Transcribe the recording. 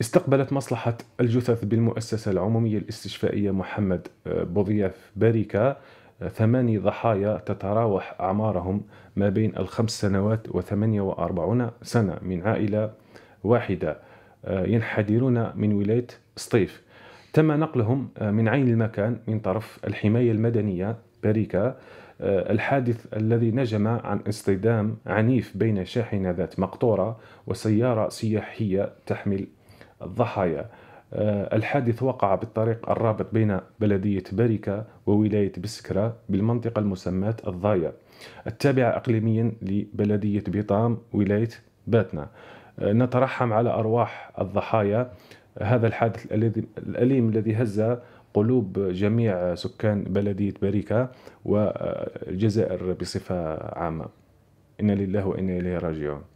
استقبلت مصلحة الجثث بالمؤسسة العمومية الاستشفائية محمد آه، بوضياف باريكا آه، ثماني ضحايا تتراوح أعمارهم ما بين الخمس سنوات وثمانية وأربعون سنة من عائلة واحدة آه، ينحدرون من ولاية سطيف تم نقلهم من عين المكان من طرف الحماية المدنية باريكا الحادث الذي نجم عن اصطدام عنيف بين شاحنة ذات مقطورة وسيارة سياحية تحمل الضحايا آه، الحادث وقع بالطريق الرابط بين بلدية بريكة وولاية بسكرة بالمنطقة المسماة الضاية التابعة أقليميا لبلدية بيطام ولاية باتنا آه، نترحم على أرواح الضحايا هذا الحادث الأليم الذي هز قلوب جميع سكان بلدية بريكا والجزائر بصفة عامة إن لله وإنا إليه راجعون